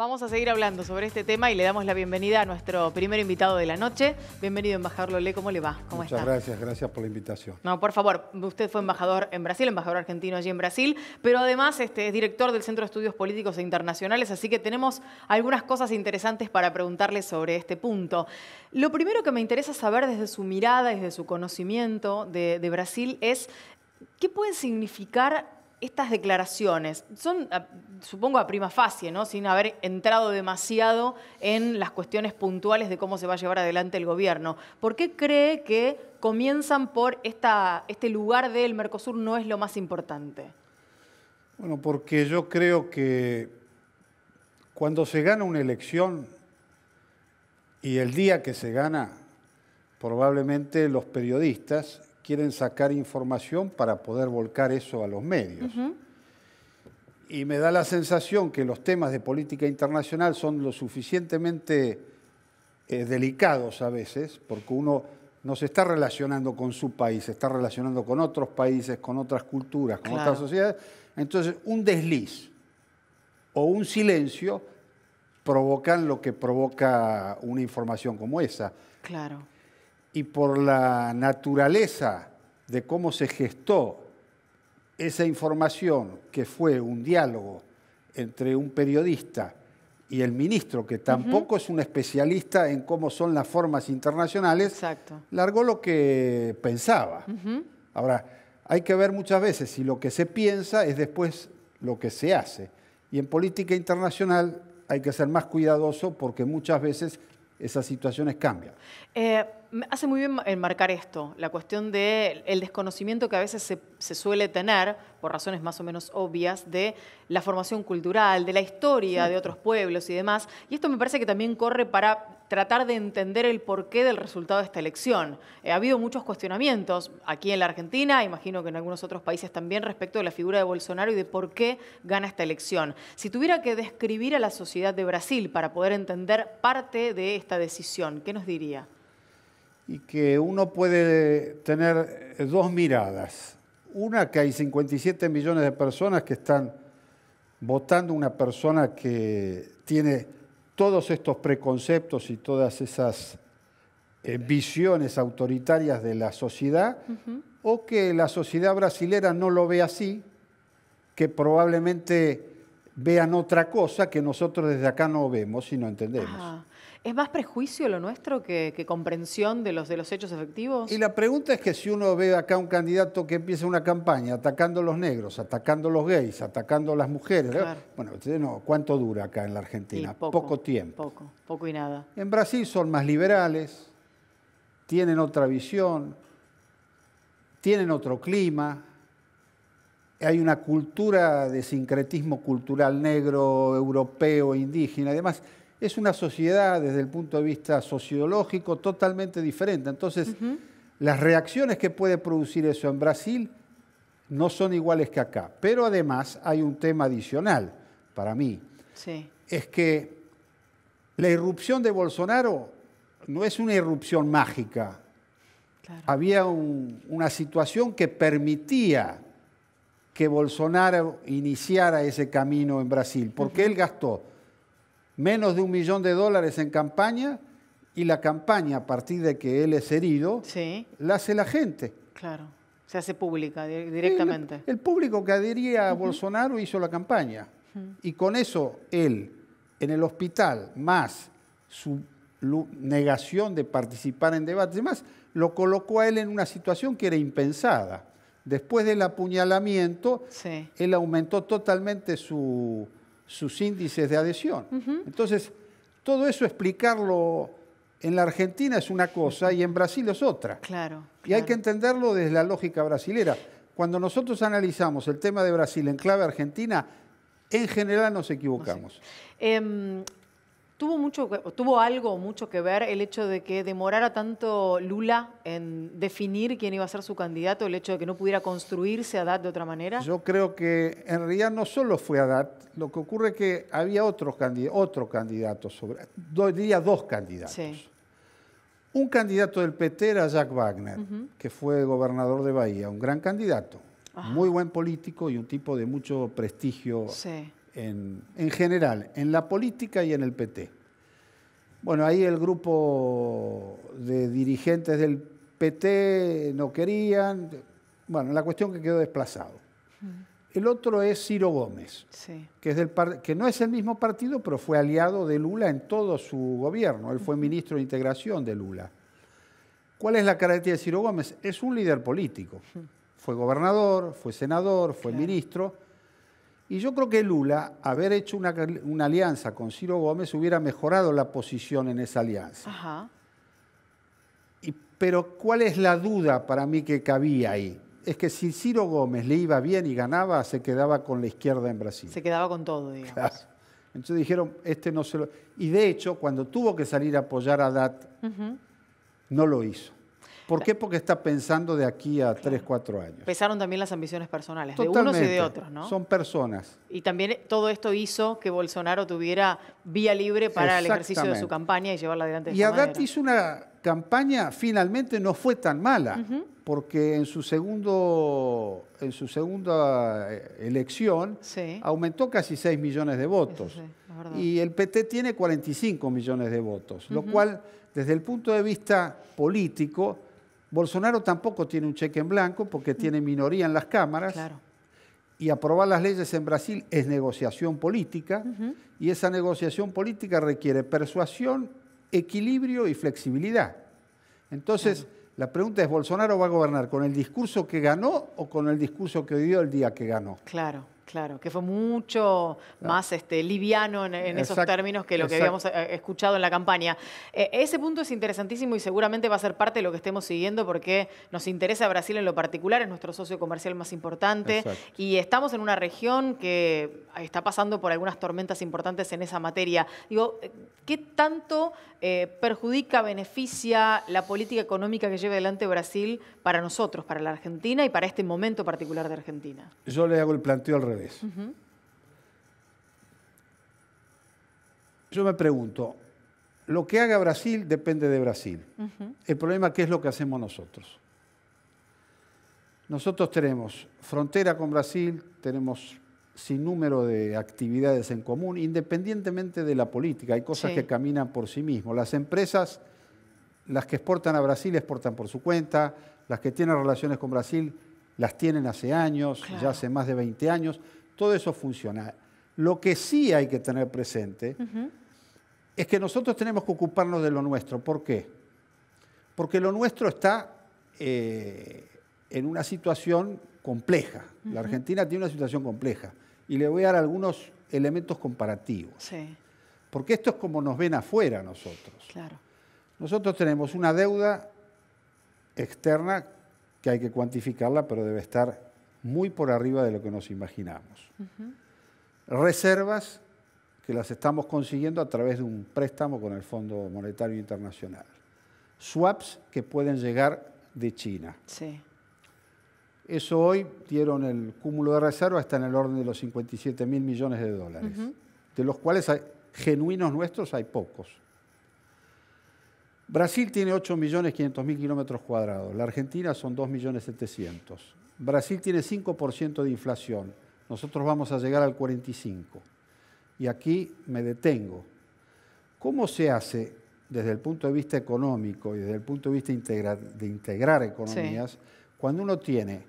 Vamos a seguir hablando sobre este tema y le damos la bienvenida a nuestro primer invitado de la noche. Bienvenido, embajador Lole. ¿cómo le va? ¿Cómo Muchas gracias, gracias por la invitación. No, por favor, usted fue embajador en Brasil, embajador argentino allí en Brasil, pero además este, es director del Centro de Estudios Políticos e Internacionales, así que tenemos algunas cosas interesantes para preguntarle sobre este punto. Lo primero que me interesa saber desde su mirada, desde su conocimiento de, de Brasil, es qué pueden significar estas declaraciones son, ah, supongo, a prima facie, ¿no? sin haber entrado demasiado en las cuestiones puntuales de cómo se va a llevar adelante el gobierno. ¿Por qué cree que comienzan por este lugar del Mercosur no es lo más importante? Bueno, porque yo creo que cuando se gana una elección y el día que se gana, probablemente los periodistas quieren sacar información para poder volcar eso a los medios. Y me da la sensación que los temas de política internacional son lo suficientemente eh, delicados a veces, porque uno no se está relacionando con su país, se está relacionando con otros países, con otras culturas, con otras sociedades. Entonces, un desliz o un silencio provocan lo que provoca una información como esa. Claro y por la naturaleza de cómo se gestó esa información, que fue un diálogo entre un periodista y el ministro, que tampoco es un especialista en cómo son las formas internacionales, largó lo que pensaba. Ahora, hay que ver muchas veces si lo que se piensa es después lo que se hace. Y en política internacional hay que ser más cuidadoso porque muchas veces esas situaciones cambian. Eh, hace muy bien enmarcar esto, la cuestión del desconocimiento que a veces se, suele tener, por razones más o menos obvias, de la formación cultural, de la historia de otros pueblos y demás. Y esto me parece que también corre para tratar de entender el porqué del resultado de esta elección. Eh, ha habido muchos cuestionamientos aquí en la Argentina, imagino que en algunos otros países también, respecto de la figura de Bolsonaro y de por qué gana esta elección. Si tuviera que describir a la sociedad de Brasil para poder entender parte de esta decisión, ¿qué nos diría? y que uno puede tener eh, dos miradas. Una que hay 57 millones de personas que están votando una persona que tiene todos estos preconceptos y todas esas eh, visiones autoritarias de la sociedad, o que la sociedad brasilera no lo ve así, que probablemente vean otra cosa que nosotros desde acá no vemos y no entendemos. ¿Es más prejuicio lo nuestro que, comprensión de los, hechos efectivos? Y la pregunta es que si uno ve acá un candidato que empieza una campaña atacando a los negros, atacando a los gays, atacando a las mujeres, bueno, ¿cuánto dura acá en la Argentina? poco, tiempo. Poco, poco y nada. En Brasil son más liberales, tienen otra visión, tienen otro clima, hay una cultura de sincretismo cultural negro, europeo, indígena además es una sociedad desde el punto de vista sociológico totalmente diferente. Entonces, las reacciones que puede producir eso en Brasil no son iguales que acá. Pero además hay un tema adicional para mí. Es que la irrupción de Bolsonaro no es una irrupción mágica. Había una situación que permitía que Bolsonaro iniciara ese camino en Brasil, porque él gastó menos de un millón de dólares en campaña y la campaña, a partir de que él es herido, la hace la gente. Claro, se hace pública directamente. El, público que adhería a Bolsonaro hizo la campaña. Y con eso él, en el hospital, más su negación de participar en debates y demás, lo colocó a él en una situación que era impensada. Después del apuñalamiento, él aumentó totalmente su, sus índices de adhesión. Entonces, todo eso explicarlo en la Argentina es una cosa y en Brasil es otra. Claro, Y hay que entenderlo desde la lógica brasilera. Cuando nosotros analizamos el tema de Brasil en clave argentina, en general nos equivocamos. Em, ¿Tuvo, mucho, ¿Tuvo algo mucho que ver el hecho de que demorara tanto Lula en definir quién iba a ser su candidato, el hecho de que no pudiera construirse Haddad de otra manera? Yo creo que en realidad no solo fue Haddad, lo que ocurre es que había otros otro sobre, diría dos candidatos. Un candidato del PT era Jack Wagner, que fue gobernador de Bahía, un gran candidato, muy buen político y un tipo de mucho prestigio sí en, general, en la política y en el PT. Bueno, ahí el grupo de dirigentes del PT no querían, bueno, la cuestión que quedó desplazado. Mm. El otro es Ciro Gómez, que, es que no es el mismo partido, pero fue aliado de Lula en todo su gobierno. Él fue ministro de Integración de Lula. ¿Cuál es la característica de Ciro Gómez? Es un líder político. Fue gobernador, fue senador, fue ministro y yo creo que Lula, haber hecho una, alianza con Ciro Gómez, hubiera mejorado la posición en esa alianza. pero ¿cuál es la duda para mí que cabía ahí? Es que si Ciro Gómez le iba bien y ganaba, se quedaba con la izquierda en Brasil. Se quedaba con todo, digamos. Entonces dijeron, este no se lo... Y de hecho, cuando tuvo que salir a apoyar a Dat, no lo hizo. ¿Por qué? Porque está pensando de aquí a 3, 4 años. Pesaron también las ambiciones personales de unos y de otros, ¿no? Son personas. Y también todo esto hizo que Bolsonaro tuviera vía libre para el ejercicio de su campaña y llevarla adelante. De y Haddad hizo una campaña, finalmente no fue tan mala, porque en su, segundo, en su segunda eh, elección aumentó casi 6 millones de votos. y el PT tiene 45 millones de votos, lo cual desde el punto de vista político, Bolsonaro tampoco tiene un cheque en blanco porque tiene minoría en las cámaras. Y aprobar las leyes en Brasil es negociación política y esa negociación política requiere persuasión, equilibrio y flexibilidad. Entonces, la pregunta es, ¿Bolsonaro va a gobernar con el discurso que ganó o con el discurso que dio el día que ganó? Claro. Claro, que fue mucho más este, liviano en, esos términos que lo que habíamos eh, escuchado en la campaña. Eh, ese punto es interesantísimo y seguramente va a ser parte de lo que estemos siguiendo porque nos interesa Brasil en lo particular, es nuestro socio comercial más importante y estamos en una región que está pasando por algunas tormentas importantes en esa materia. Digo, eh, ¿qué tanto perjudica, beneficia la política económica que lleva adelante Brasil para nosotros, para la Argentina y para este momento particular de Argentina? Yo le hago el planteo al revés. Yo me pregunto, lo que haga Brasil depende de Brasil. El problema ¿qué es lo que hacemos nosotros. Nosotros tenemos frontera con Brasil, tenemos sin número de actividades en común, independientemente de la política. Hay cosas que caminan por sí mismos. Las empresas, las que exportan a Brasil, exportan por su cuenta. Las que tienen relaciones con Brasil, las tienen hace años, ya hace más de 20 años, todo eso funciona. Lo que sí hay que tener presente es que nosotros tenemos que ocuparnos de lo nuestro. ¿Por qué? Porque lo nuestro está eh, en una situación compleja. La Argentina tiene una situación compleja. Y le voy a dar algunos elementos comparativos. Porque esto es como nos ven afuera nosotros. Claro. Nosotros tenemos una deuda externa que hay que cuantificarla, pero debe estar muy por arriba de lo que nos imaginamos. Reservas que las estamos consiguiendo a través de un préstamo con el Fondo Monetario Internacional. Swaps que pueden llegar de China. Eso hoy dieron el cúmulo de reservas, está en el orden de los 57 mil millones de dólares, de los cuales hay, genuinos nuestros hay pocos. Brasil tiene 8.500.000 kilómetros cuadrados, la Argentina son 2.700.000. Brasil tiene 5% de inflación, nosotros vamos a llegar al 45%. Y aquí me detengo. ¿Cómo se hace desde el punto de vista económico y desde el punto de vista de integrar economías cuando uno tiene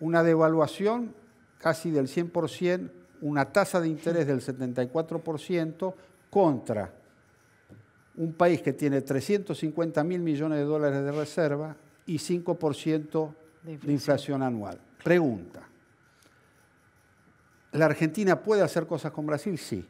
una devaluación casi del 100%, una tasa de interés del 74% contra un país que tiene 350 mil millones de dólares de reserva y 5% de inflación. anual. Pregunta. ¿La Argentina puede hacer cosas con Brasil? Sí,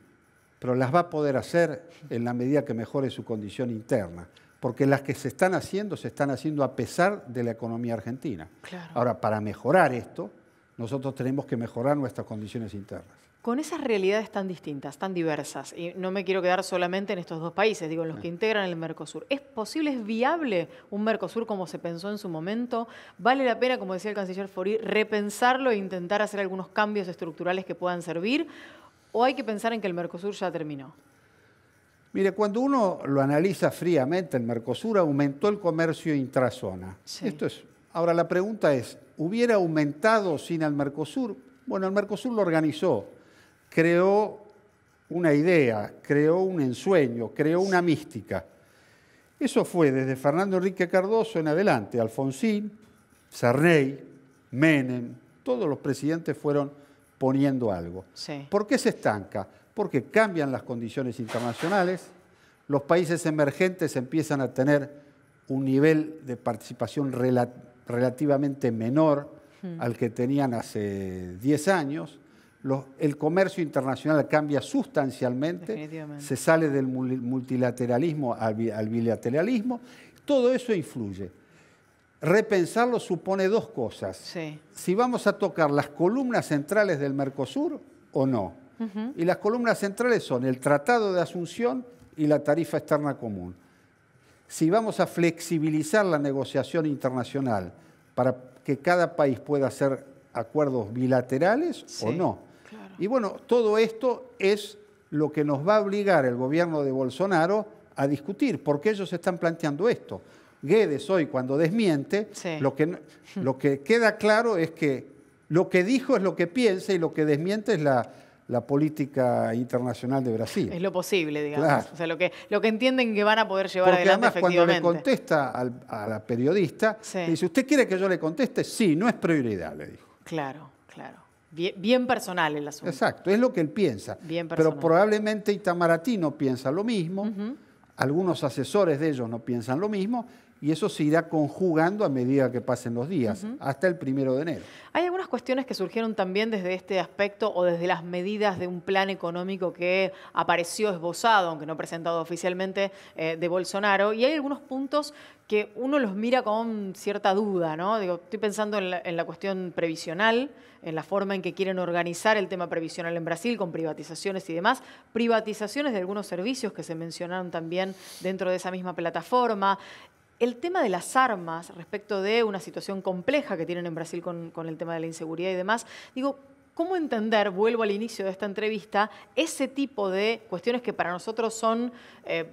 pero las va a poder hacer en la medida que mejore su condición interna, porque las que se están haciendo se están haciendo a pesar de la economía argentina. Ahora, para mejorar esto, nosotros tenemos que mejorar nuestras condiciones internas con esas realidades tan distintas, tan diversas, y no me quiero quedar solamente en estos dos países, digo, en los que integran el Mercosur, ¿es posible, es viable un Mercosur como se pensó en su momento? ¿Vale la pena, como decía el canciller Forí, repensarlo e intentar hacer algunos cambios estructurales que puedan servir? ¿O hay que pensar en que el Mercosur ya terminó? Mire, cuando uno lo analiza fríamente, el Mercosur aumentó el comercio intrazona. Esto es. Ahora la pregunta es, ¿hubiera aumentado sin el Mercosur? Bueno, el Mercosur lo organizó, creó una idea, creó un ensueño, creó una mística. Eso fue desde Fernando Enrique Cardoso en adelante, Alfonsín, Sarney, Menem, todos los presidentes fueron poniendo algo. ¿Por qué se estanca? Porque cambian las condiciones internacionales, los países emergentes empiezan a tener un nivel de participación relativamente menor hmm. al que tenían hace 10 años, el comercio internacional cambia sustancialmente, se sale del multilateralismo al, bilateralismo, todo eso influye. Repensarlo supone dos cosas. Si vamos a tocar las columnas centrales del Mercosur o no. Y las columnas centrales son el Tratado de Asunción y la Tarifa Externa Común. Si vamos a flexibilizar la negociación internacional para que cada país pueda hacer acuerdos bilaterales o no. Y bueno, todo esto es lo que nos va a obligar el gobierno de Bolsonaro a discutir, porque ellos están planteando esto. Guedes hoy cuando desmiente, lo, que, queda claro es que lo que dijo es lo que piensa y lo que desmiente es la, política internacional de Brasil. Es lo posible, digamos. O sea, lo que, que entienden que van a poder llevar Porque adelante además, cuando le contesta a la periodista, y si dice, ¿usted quiere que yo le conteste? Sí, no es prioridad, le dijo. Claro, claro. Bien, personal el asunto. Exacto, es lo que él piensa. Bien Pero probablemente Itamaraty no piensa lo mismo, algunos asesores de ellos no piensan lo mismo, y eso se irá conjugando a medida que pasen los días, hasta el primero de enero. Hay algunas cuestiones que surgieron también desde este aspecto o desde las medidas de un plan económico que apareció esbozado, aunque no presentado oficialmente, eh, de Bolsonaro, y hay algunos puntos que uno los mira con cierta duda, ¿no? Digo, estoy pensando en la, cuestión previsional, en la forma en que quieren organizar el tema previsional en Brasil con privatizaciones y demás, privatizaciones de algunos servicios que se mencionaron también dentro de esa misma plataforma. El tema de las armas respecto de una situación compleja que tienen en Brasil con, el tema de la inseguridad y demás, digo, ¿Cómo entender, vuelvo al inicio de esta entrevista, ese tipo de cuestiones que para nosotros son eh,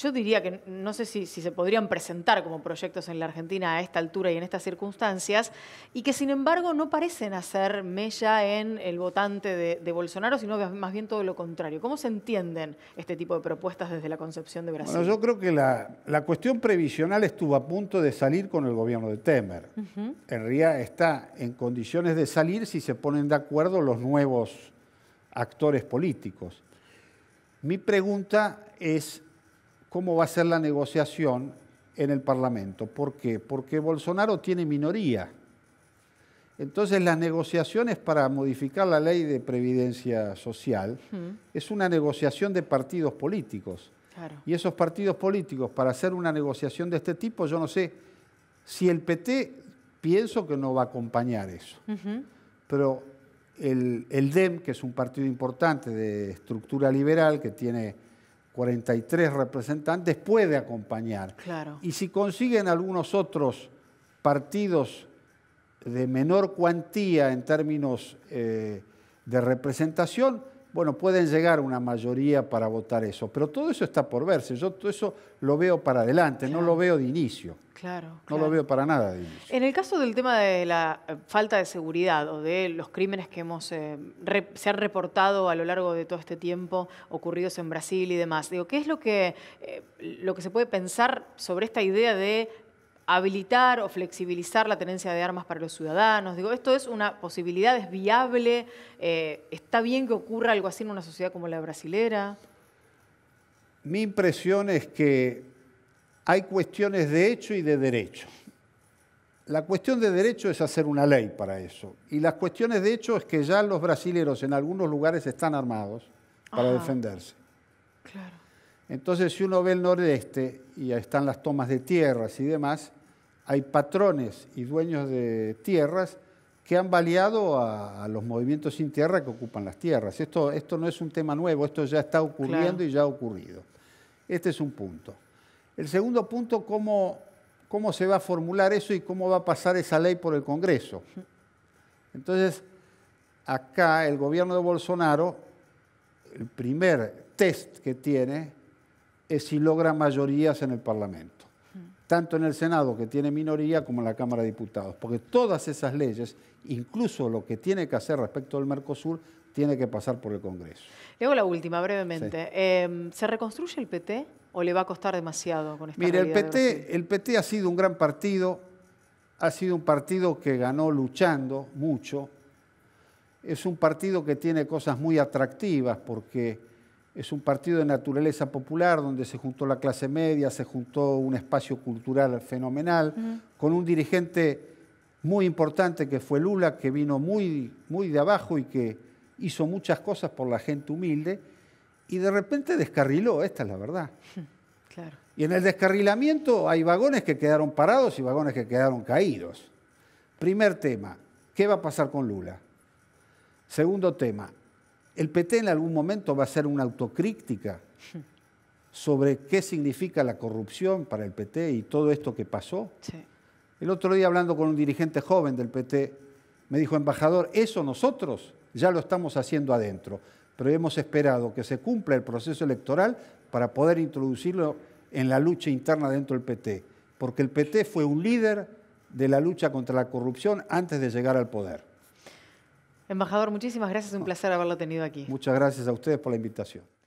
yo diría que no sé si, se podrían presentar como proyectos en la Argentina a esta altura y en estas circunstancias, y que sin embargo no parecen hacer mella en el votante de, Bolsonaro, sino más bien todo lo contrario. ¿Cómo se entienden este tipo de propuestas desde la concepción de Brasil? Bueno, yo creo que la, cuestión previsional estuvo a punto de salir con el gobierno de Temer. En realidad está en condiciones de salir si se ponen de acuerdo los nuevos actores políticos. Mi pregunta es cómo va a ser la negociación en el Parlamento. ¿Por qué? Porque Bolsonaro tiene minoría. Entonces las negociaciones para modificar la ley de previdencia social es una negociación de partidos políticos. Y esos partidos políticos, para hacer una negociación de este tipo, yo no sé si el PT pienso que no va a acompañar eso. Pero el DEM, que es un partido importante de estructura liberal, que tiene 43 representantes, puede acompañar. Y si consiguen algunos otros partidos de menor cuantía en términos eh, de representación, bueno, pueden llegar una mayoría para votar eso, pero todo eso está por verse. Yo todo eso lo veo para adelante, no lo veo de inicio. Claro, No lo veo para nada de inicio. En el caso del tema de la eh, falta de seguridad o de los crímenes que hemos eh, se han reportado a lo largo de todo este tiempo ocurridos en Brasil y demás, digo, ¿qué es lo que, eh, lo que se puede pensar sobre esta idea de habilitar o flexibilizar la tenencia de armas para los ciudadanos. Digo, esto es una posibilidad, es viable, eh, está bien que ocurra algo así en una sociedad como la brasilera. Mi impresión es que hay cuestiones de hecho y de derecho. La cuestión de derecho es hacer una ley para eso. Y las cuestiones de hecho es que ya los brasileros en algunos lugares están armados para defenderse. Entonces, si uno ve el noreste y ahí están las tomas de tierras y demás, hay patrones y dueños de tierras que han baleado a, los movimientos sin tierra que ocupan las tierras. Esto, no es un tema nuevo, esto ya está ocurriendo y ya ha ocurrido. Este es un punto. El segundo punto, cómo, cómo se va a formular eso y cómo va a pasar esa ley por el Congreso. Entonces, acá el gobierno de Bolsonaro, el primer test que tiene es si logra mayorías en el Parlamento tanto en el Senado, que tiene minoría, como en la Cámara de Diputados, porque todas esas leyes, incluso lo que tiene que hacer respecto al Mercosur, tiene que pasar por el Congreso. Luego la última, brevemente. Em, ¿Se reconstruye el PT o le va a costar demasiado con esta Mire, el PT, el PT ha sido un gran partido, ha sido un partido que ganó luchando mucho, es un partido que tiene cosas muy atractivas porque es un partido de naturaleza popular donde se juntó la clase media, se juntó un espacio cultural fenomenal, con un dirigente muy importante que fue Lula, que vino muy, muy de abajo y que hizo muchas cosas por la gente humilde, y de repente descarriló, esta es la verdad. Claro. Y en el descarrilamiento hay vagones que quedaron parados y vagones que quedaron caídos. Primer tema, ¿qué va a pasar con Lula? Segundo tema, el PT en algún momento va a hacer una autocrítica sobre qué significa la corrupción para el PT y todo esto que pasó. El otro día hablando con un dirigente joven del PT, me dijo, embajador, eso nosotros ya lo estamos haciendo adentro, pero hemos esperado que se cumpla el proceso electoral para poder introducirlo en la lucha interna dentro del PT, porque el PT fue un líder de la lucha contra la corrupción antes de llegar al poder. Embajador, muchísimas gracias, un ah. placer haberlo tenido aquí. Muchas gracias a ustedes por la invitación.